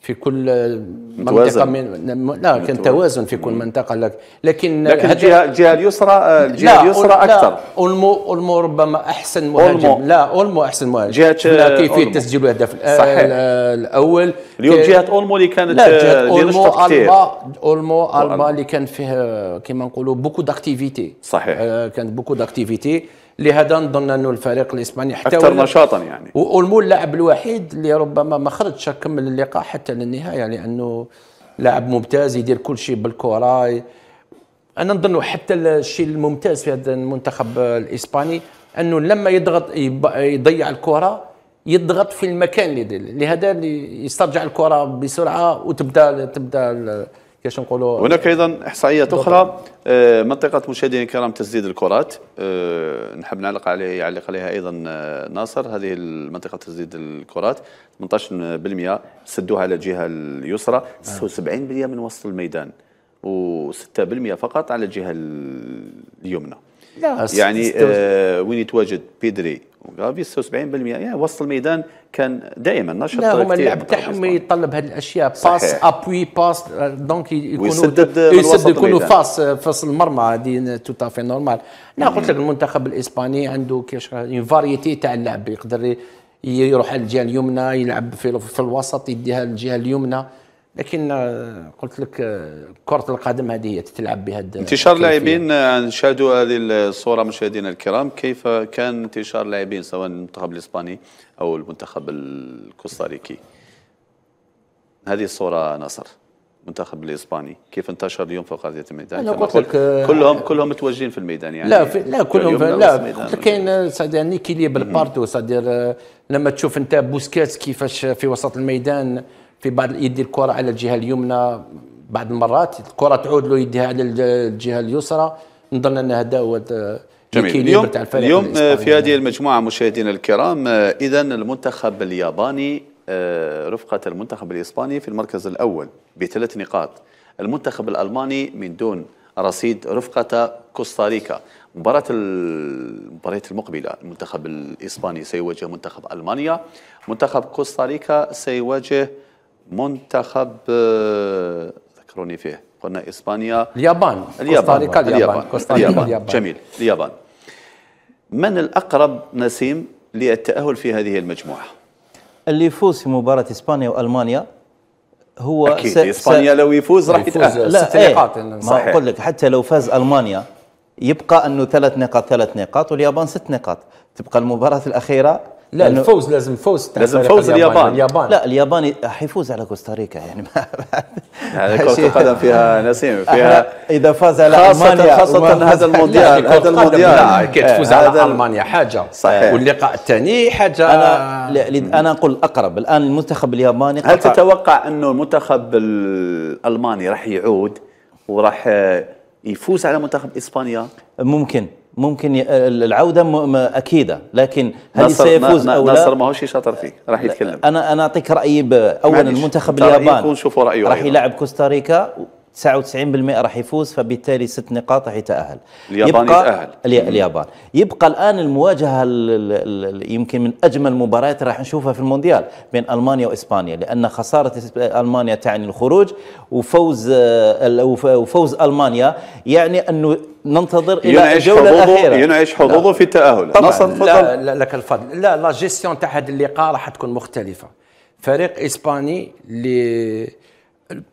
في كل منطقة من لا كان توازن في كل منطقة لك لكن لكن الجهة الجهة اليسرى الجهة اليسرى أكثر أولمو أولمو ربما أحسن مهاجم لا أولمو أحسن مهاجم جهة كيفية تسجيل الهدف آه، الأول اليوم جهة أولمو اللي كانت لا آه، جهة أولمو ألبا أولمو ألبا اللي كان فيه آه، كما نقولوا بوكو داكتيفيتي صحيح كانت بوكو داكتيفيتي لهذا نظن انه الفريق الاسباني حتى اكثر نشاطا يعني والمول اللاعب الوحيد اللي ربما ما خرجش كمل اللقاء حتى للنهايه لانه لاعب ممتاز يدير كل شيء بالكره انا نظن حتى الشيء الممتاز في هذا المنتخب الاسباني انه لما يضغط يضيع الكره يضغط في المكان اللي لهذا اللي يسترجع الكره بسرعه وتبدا تبدا كيفاش نقولوا هناك ايضا احصائيات اخرى آه، منطقه مشاهدينا الكرام تسديد الكرات آه، نحب نعلق عليه يعلق عليها ايضا آه، ناصر هذه المنطقه تسديد الكرات 18% سدوها على الجهه اليسرى 76% من وسط الميدان و6% فقط على الجهه اليمنى لا يعني آه وين يتواجد بيدري وغافي 76% يعني وسط الميدان كان دائما نشط لا هما اللعب تاعهم يتطلب هذه الاشياء باس ابوي باس دونك يكونوا يسدد يسدد يكونوا فاس فاس المرمى هذه تو تافي نورمال انا قلت لك المنتخب الاسباني عنده كاش اون فاريتي تاع اللعب يقدر يروح على الجهه اليمنى يلعب في, في الوسط يديها للجهه اليمنى لكن آه، قلت لك آه، كره القدم هذه هي تتلعب بهذا انتشار اللاعبين نشاهدوا هذه الصوره مشاهدينا الكرام كيف كان انتشار اللاعبين سواء المنتخب الاسباني او المنتخب الكوستاريكي هذه الصوره ناصر المنتخب الاسباني كيف انتشر اليوم في هذه الميدان أنا قلت لك آه، كلهم كلهم متواجدين في الميدان يعني لا في لا كلهم في لا قلت لك كاين سادير نيكيلي بالبارتو سادير يعني، لما تشوف انت بوسكاس كيفاش في وسط الميدان في بعض يدي الكره على الجهه اليمنى بعض المرات الكره تعود له يديها على الجهه اليسرى نظن ان هذا هو جميل اليوم, اليوم في هذه المجموعه مشاهدينا الكرام اذا المنتخب الياباني آه، رفقه المنتخب الاسباني في المركز الاول بثلاث نقاط المنتخب الالماني من دون رصيد رفقه كوستاريكا مباراة المباريات المقبلة المنتخب الإسباني سيواجه منتخب ألمانيا منتخب كوستاريكا سيواجه منتخب آه، ذكروني فيه قلنا اسبانيا اليابان اليابان اليابان اليابان. جميل اليابان من الاقرب نسيم للتاهل في هذه المجموعه؟ اللي يفوز في مباراه اسبانيا والمانيا هو اكيد س... اسبانيا س... لو يفوز راح يتاهل ست نقاط ايه. ما اقول لك حتى لو فاز المانيا يبقى انه ثلاث نقاط ثلاث نقاط واليابان ست نقاط تبقى المباراه الاخيره لا الفوز لازم فوز لازم فوز اليابان اليابان لا اليابان حيفوز على كوستاريكا يعني (laughs) كرة القدم فيها نسيم فيها اذا فاز على المانيا خاصة هذا المونديال هذا المونديال كي إيه، تفوز على المانيا حاجة صحيح واللقاء الثاني حاجة انا انا اقول اقرب الان المنتخب الياباني هل تتوقع انه المنتخب الالماني راح يعود وراح يفوز على منتخب اسبانيا؟ ممكن ممكن ي... العوده م... اكيده لكن هل نصر سيفوز او لا نصر ماهوش شاطر فيه راح يتكلم انا انا اعطيك رايي اولا المنتخب الياباني راح يلعب كوستاريكا 99% راح يفوز فبالتالي ست نقاط راح يتاهل اليابان يبقى يتاهل اليابان يبقى الان المواجهه يمكن من اجمل مباريات راح نشوفها في المونديال بين المانيا واسبانيا لان خساره المانيا تعني الخروج وفوز وفوز المانيا يعني انه ننتظر الى الجوله الاخيره ينعش حظوظه في التاهل طبعا نصر لا, لا لك الفضل لا لا جيستيون تاع هذا اللقاء راح تكون مختلفه فريق اسباني اللي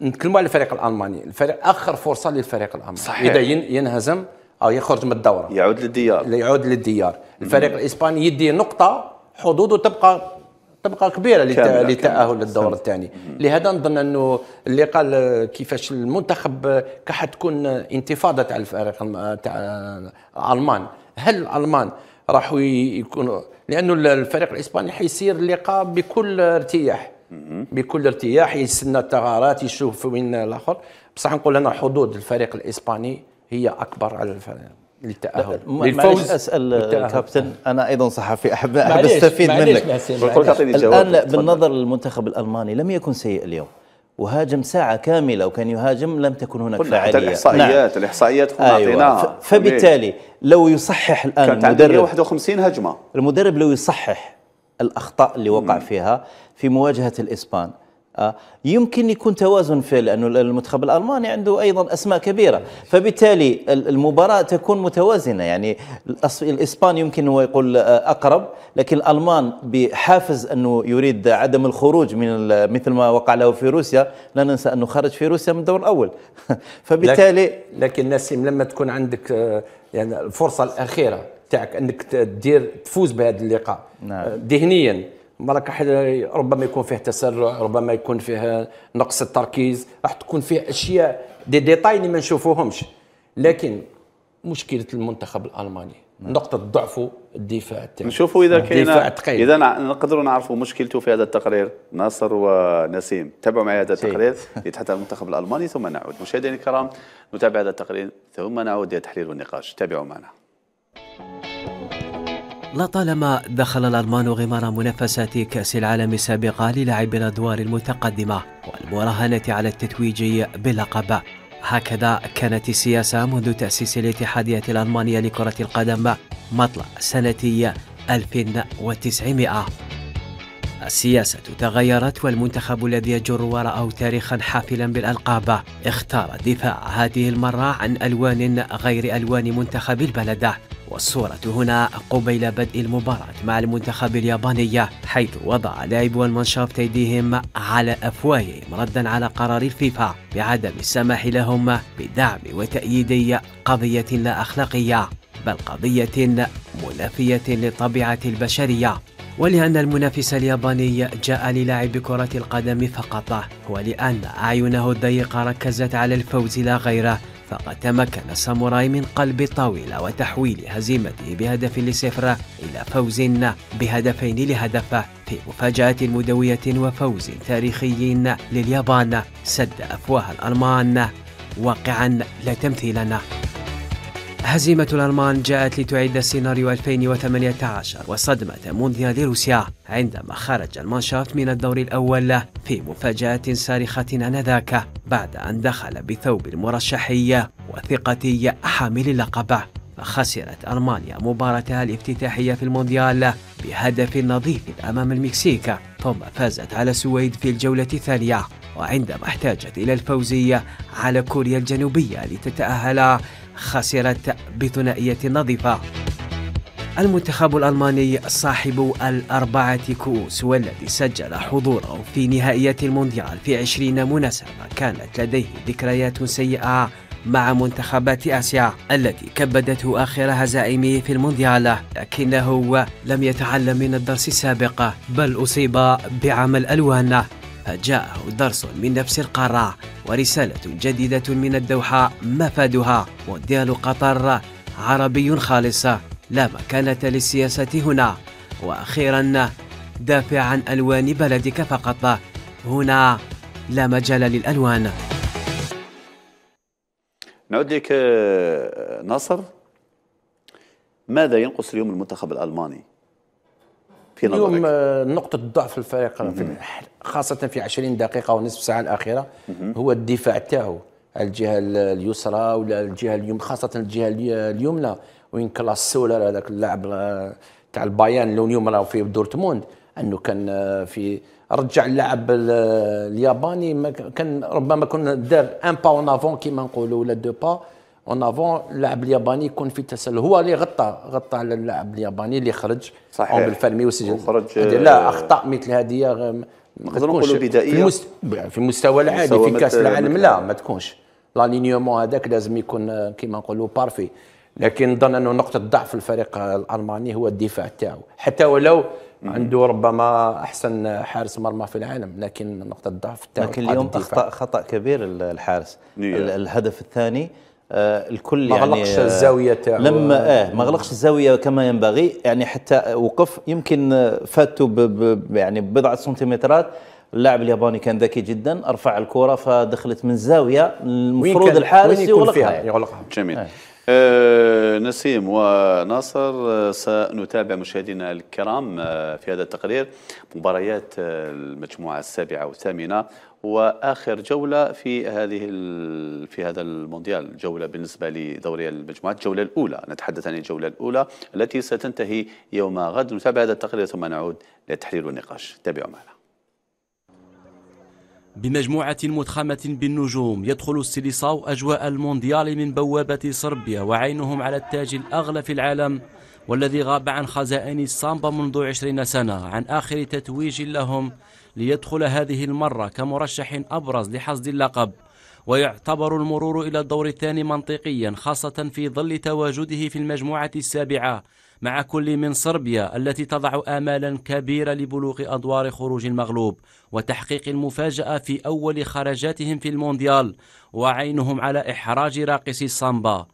نتكلموا على الفريق الالماني الفريق اخر فرصه للفريق الالماني صحيح. اذا ينهزم او آه، يخرج من الدوره يعود للديار يعود للديار الفريق الاسباني يدي نقطه حدوده تبقى تبقى كبيره للتاهل للدور الثاني لهذا نظن انه اللي قال كيفاش المنتخب كح تكون انتفاضه تاع الفريق تاع الالمان هل الالمان راحوا يكونوا لانه الفريق الاسباني حيصير اللقاء بكل ارتياح بكل ارتياح يستنى الثغرات يشوف وين الاخر بصح نقول انا حدود الفريق الاسباني هي اكبر على الفريق للتاهل للفوز اسال الكابتن انا ايضا صحفي احب احب استفيد منك يعني الان بالنظر للمنتخب الالماني لم يكن سيء اليوم وهاجم ساعة كاملة وكان يهاجم لم تكن هناك فعالية الإحصائيات نعم. الإحصائيات كنا أيوة. فبالتالي لو يصحح الآن كانت المدرب 51 هجمة المدرب لو يصحح الاخطاء اللي وقع فيها في مواجهه الاسبان آه، يمكن يكون توازن في لانه المنتخب الالماني عنده ايضا اسماء كبيره فبالتالي المباراه تكون متوازنه يعني الاسبان يمكن هو يقول آه، اقرب لكن الالمان بحافز انه يريد عدم الخروج من مثل ما وقع له في روسيا لا ننسى انه خرج في روسيا من الدور الاول (laughs) فبالتالي لكن نسيم لما تكون عندك آه، يعني الفرصه الاخيره تاعك انك تدير تفوز بهذا اللقاء نعم. آه، ذهنيا ربما يكون فيه تسرع ربما يكون فيه نقص التركيز راح تكون فيه اشياء دي ديتاي اللي ما نشوفوهمش لكن مشكله المنتخب الالماني نعم. نقطة ضعفه الدفاع تاعو نشوفوا إذا كاين إذا نقدروا نعرفوا مشكلته في هذا التقرير ناصر ونسيم تابعوا معي هذا التقرير (laughs) يتحدث المنتخب الألماني ثم نعود مشاهدينا الكرام نتابع هذا التقرير ثم نعود إلى تحليل والنقاش تابعوا معنا لطالما دخل الألمان غمار منافسات كأس العالم السابقة للعب الأدوار المتقدمة والمراهنة على التتويج بلقب هكذا كانت السياسة منذ تأسيس الاتحادية الألمانية لكرة القدم مطلع سنة 1900 السياسة تغيرت والمنتخب الذي يجر وراءه تاريخا حافلا بالألقاب اختار الدفاع هذه المرة عن ألوان غير ألوان منتخب البلد والصورة هنا قبيل بدء المباراة مع المنتخب الياباني حيث وضع لاعبو المنشاط أيديهم على أفواههم ردا على قرار الفيفا بعدم السماح لهم بدعم وتأييد قضية لا أخلاقية بل قضية منافية للطبيعة البشرية ولأن المنافس الياباني جاء للعب كرة القدم فقط ولأن أعينه الضيقة ركزت على الفوز لا غيره فقد تمكن الساموراي من قلب الطاولة وتحويل هزيمته بهدف لصفر إلى فوز بهدفين لهدف في مفاجأة مدوية وفوز تاريخي لليابان سد أفواه الألمان واقعا لا تمثيلا هزيمة الألمان جاءت لتعيد سيناريو 2018 وصدمة مونديال لروسيا عندما خرج المانشافت من الدور الأول في مفاجأة صارخة آنذاك بعد أن دخل بثوب المرشحية وثقتي حامل اللقب فخسرت ألمانيا مباراتها الافتتاحية في المونديال بهدف نظيف أمام المكسيك ثم فازت على السويد في الجولة الثانية وعندما احتاجت إلى الفوز على كوريا الجنوبية لتتأهل خسرت بثنائية نظيفة المنتخب الألماني صاحب الأربعة كؤوس والذي سجل حضوره في نهائيات المونديال في عشرين مناسبة كانت لديه ذكريات سيئة مع منتخبات آسيا التي كبدته آخر هزائمه في المونديال لكنه لم يتعلم من الدرس السابق بل أصيب بعمى الألوان فجاءه درس من نفس القارة ورسالة جديدة من الدوحة مفادها مونديال قطر عربي خالص لا مكانة للسياسة هنا وأخيرا دافع عن ألوان بلدك فقط هنا لا مجال للألوان نعود لك آه، ناصر ماذا ينقص اليوم المنتخب الألماني في نظرك اليوم آه، نقطة ضعف الفريق خاصة في 20 دقيقة ونصف ساعة الأخيرة هو الدفاع تاعو على الجهة اليسرى ولا الجهة اليمنى خاصة الجهة اليمنى وين كلاس سولر هذاك اللاعب آه، تاع البايان لون اليوم راه في دورتموند انه كان آه، في رجع اللاعب الياباني كان ربما كنا دار ان با اون افون كيما نقولوا ولا دو با اون افون اللاعب الياباني يكون في تسلل هو اللي غطى غطى على اللاعب الياباني اللي خرج صحيح بالفرمي وسجل وخرج لا اخطاء مثل هذه نقدر نقولوا بدائيه في, المست... في المستوى العالي في كاس العالم لا ما تكونش لالينيومون هذاك لازم يكون آه، كما نقولوا بارفي لكن نظن انه نقطه ضعف الفريق الالماني هو الدفاع تاعو حتى ولو عنده ربما احسن حارس مرمى في العالم لكن نقطه ضعف تاعو لكن اليوم اخطا خطا كبير الحارس الهدف الثاني آه، الكل ما يعني غلقش آه، الزاويه لما اه ما غلقش الزاويه كما ينبغي يعني حتى وقف يمكن آه، فاتوا يعني بضعة سنتيمترات اللاعب الياباني كان ذكي جدا ارفع الكره فدخلت من زاويه المفروض الحارس يغلقها يعني. يغلقها جميل آه. آه نسيم وناصر سنتابع مشاهدينا الكرام في هذا التقرير مباريات المجموعه السابعه والثامنه واخر جوله في هذه في هذا المونديال جوله بالنسبه لدوري المجموعات الجوله الاولى نتحدث عن الجوله الاولى التي ستنتهي يوم غد نتابع هذا التقرير ثم نعود للتحليل والنقاش تابعوا معنا بمجموعة متخمة بالنجوم يدخل السيليساو أجواء المونديال من بوابة صربيا وعينهم على التاج الأغلى في العالم والذي غاب عن خزائن السامبا منذ عشرين سنة عن آخر تتويج لهم ليدخل هذه المرة كمرشح أبرز لحصد اللقب ويعتبر المرور إلى الدور الثاني منطقيا خاصة في ظل تواجده في المجموعة السابعة مع كل من صربيا التي تضع آمالا كبيرة لبلوغ أدوار خروج المغلوب وتحقيق المفاجأة في أول خرجاتهم في المونديال وعينهم على إحراج راقصي الصامبا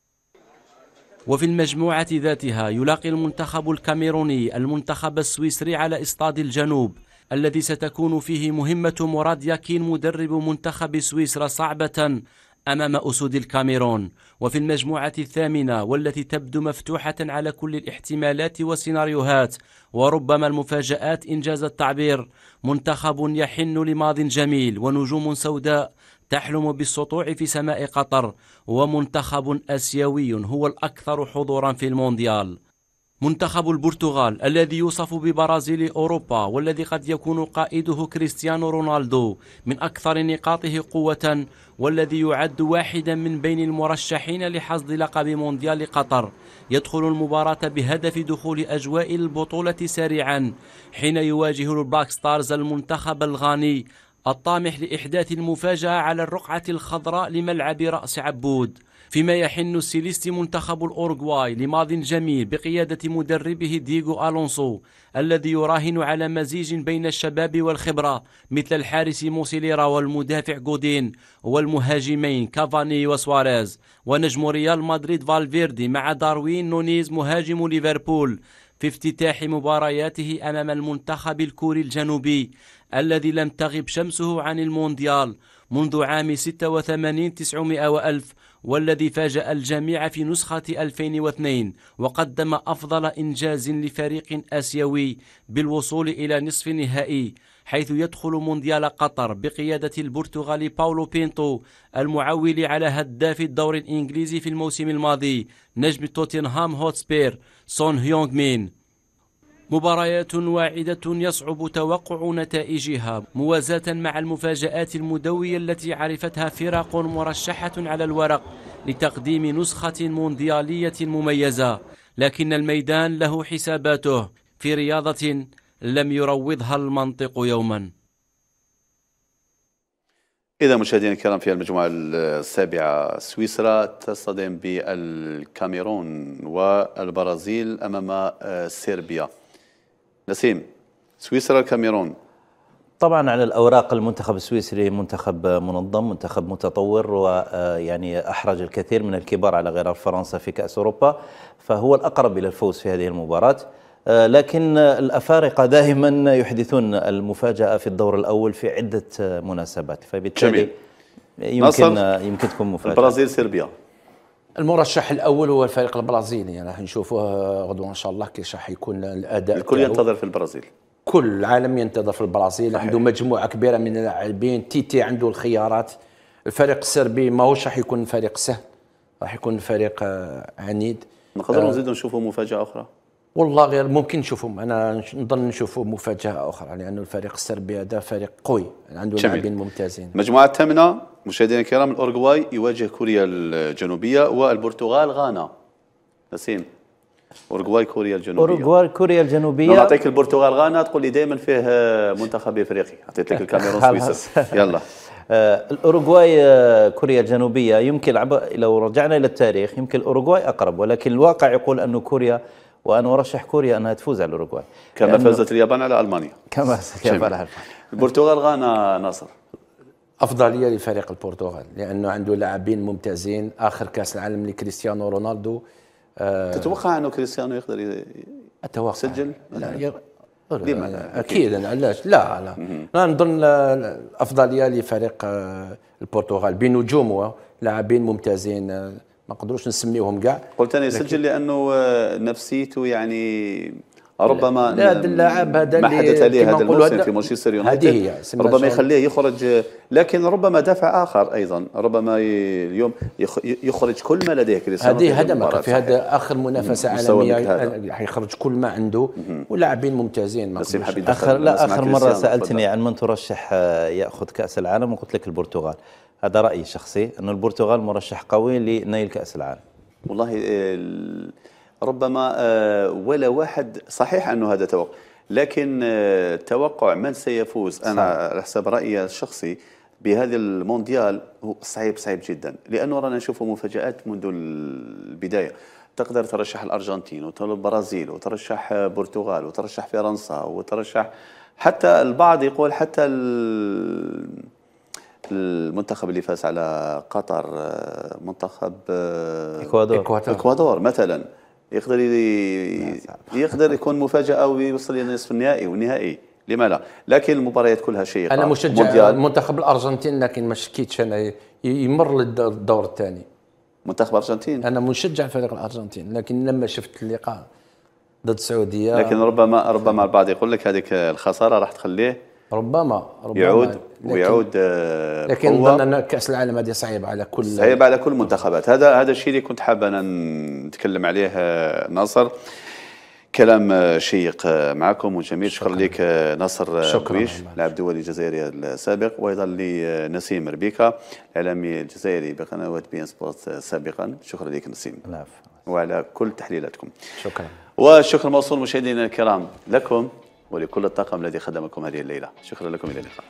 وفي المجموعة ذاتها يلاقي المنتخب الكاميروني المنتخب السويسري على إصطاد الجنوب الذي ستكون فيه مهمة مراد ياكين مدرب منتخب سويسرا صعبة أمام أسود الكاميرون وفي المجموعة الثامنة والتي تبدو مفتوحة على كل الاحتمالات والسيناريوهات وربما المفاجآت إن جاز التعبير منتخب يحن لماض جميل ونجوم سوداء تحلم بالسطوع في سماء قطر ومنتخب آسيوي هو الأكثر حضورا في المونديال منتخب البرتغال الذي يوصف ببرازيل أوروبا والذي قد يكون قائده كريستيانو رونالدو من أكثر نقاطه قوة والذي يعد واحدا من بين المرشحين لحصد لقب مونديال قطر يدخل المباراة بهدف دخول أجواء البطولة سريعا حين يواجه الباك ستارز المنتخب الغاني الطامح لإحداث المفاجأة على الرقعة الخضراء لملعب رأس عبود فيما يحن السيليستي منتخب الأورغواي لماض جميل بقيادة مدربه ديغو ألونسو الذي يراهن على مزيج بين الشباب والخبرة مثل الحارس موسيليرا والمدافع جودين والمهاجمين كافاني وسواريز ونجم ريال مدريد فالفيردي مع داروين نونيز مهاجم ليفربول في افتتاح مبارياته أمام المنتخب الكوري الجنوبي الذي لم تغب شمسه عن المونديال منذ عام 86 900 وألف والذي فاجأ الجميع في نسخة 2002 وقدم أفضل إنجاز لفريق آسيوي بالوصول إلى نصف نهائي حيث يدخل مونديال قطر بقيادة البرتغالي باولو بينتو المعول على هداف الدور الإنجليزي في الموسم الماضي نجم توتنهام هوتسبير سون هيونغ مين مباريات واعدة يصعب توقع نتائجها موازاة مع المفاجآت المدوية التي عرفتها فرق مرشحة على الورق لتقديم نسخة مونديالية مميزة لكن الميدان له حساباته في رياضة لم يروضها المنطق يوما إذا مشاهدينا الكرام في المجموعة السابعة سويسرا تصطدم بالكاميرون والبرازيل أمام آه، سيربيا نسيم سويسرا الكاميرون طبعا على الاوراق المنتخب السويسري منتخب منظم منتخب متطور ويعني آه، احرج الكثير من الكبار على غرار فرنسا في كاس اوروبا فهو الاقرب الى الفوز في هذه المباراه آه، لكن الافارقه دائما يحدثون المفاجاه في الدور الاول في عده مناسبات فبالتالي جميل. يمكن يمكن تكون مفاجاه البرازيل صربيا المرشح الاول هو الفريق البرازيلي يعني راح نشوفوه غدوه ان شاء الله كيش راح يكون الاداء الكل ينتظر في البرازيل كل العالم ينتظر في البرازيل صحيح. عنده مجموعه كبيره من اللاعبين تيتي عنده الخيارات الفريق السربي ماهوش راح يكون فريق سهل راح يكون فريق آه، عنيد نقدروا آه نزيدوا نشوفوا مفاجاه اخرى والله غير ممكن نشوفهم انا نظن نشوفوا مفاجاه اخرى لانه يعني الفريق السربي هذا فريق قوي يعني عنده لاعبين ممتازين المجموعه الثامنه مشاهدينا الكرام الأورغواي يواجه كوريا الجنوبية والبرتغال غانا نسيم اورجواي كوريا الجنوبيه اورجواي كوريا الجنوبيه نعطيك نعم، البرتغال غانا تقول لي دائما فيه آه، منتخب افريقي عطيت لك الكاميرون (laughs) سويسرا يلا (laughs) آه، الاوروغواي آه، كوريا الجنوبيه يمكن لو رجعنا الى التاريخ يمكن الاوروغواي اقرب ولكن الواقع يقول انه كوريا وانا ارشح كوريا انها تفوز على الاوروغواي كما فازت اليابان على المانيا كما فازت اليابان على المانيا البرتغال غانا ناصر افضليه لفريق البرتغال لانه عنده لاعبين ممتازين اخر كاس العالم لكريستيانو رونالدو آه تتوقع انه كريستيانو يقدر اتوقع يسجل؟ لا اكيد علاش لا لا انا نظن الافضليه لفريق آه، البرتغال بنجومه لاعبين ممتازين آه، ما نقدروش نسميوهم كاع قلت انا يسجل لانه آه، نفسيته يعني ربما لا اللاعب هذا ما حدث عليه هذا الموسم في مانشستر يونايتد ربما يخليه يخرج لكن ربما دافع اخر ايضا ربما اليوم يخرج كل ما لديه كريستيانو هذه هذا في هذا اخر منافسه عالميه حيخرج يعني كل ما عنده ولاعبين ممتازين ما اخر لا اخر مره سالتني عن من ترشح آه، ياخذ كاس العالم وقلت لك البرتغال هذا رايي الشخصي انه البرتغال مرشح قوي لنيل كاس العالم والله آه، ربما آه، ولا واحد صحيح أنه هذا توقع لكن آه، توقع من سيفوز أنا على حسب رأيي الشخصي بهذا المونديال صعيب صعيب جدا لأنه رانا نشوف مفاجآت منذ البداية تقدر ترشح الأرجنتين وترشح وترشح آه، البرتغال وترشح فرنسا وترشح حتى البعض يقول حتى المنتخب اللي فاز على قطر منتخب إكوادور إكوادور مثلا يقدر يقدر يكون مفاجاه ويوصل الى نصف النهائي والنهائي لما لا لكن المباريات كلها شيء انا مشجع منتخب الارجنتين لكن ما شكيتش انا يمر للدور الثاني منتخب الارجنتين انا مشجع فريق الارجنتين لكن لما شفت اللقاء ضد السعوديه لكن ربما ربما البعض يقول لك هذيك الخساره راح تخليه ربما ربما يعود ويعود آه، لكن ظن ان كاس العالم هذه صعيبه على كل صعيبه على كل المنتخبات هذا هذا الشيء اللي كنت حاب انا نتكلم عليه آه، ناصر كلام آه، شيق معكم وجميل شكرا, شكرا لك ناصر شكرا لاعب دولي جزائري السابق وايضا لنسيم ربيكا الاعلامي الجزائري بقنوات بي ان سبورت سابقا شكرا لك نسيم وعلى كل تحليلاتكم شكرا والشكر موصول مشاهدينا الكرام لكم ولكل الطاقم الذي خدمكم هذه الليلة شكرا لكم إلى اللقاء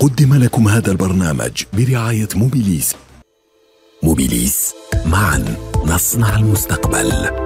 قدم لكم هذا البرنامج برعاية موبيليس موبيليس معا نصنع المستقبل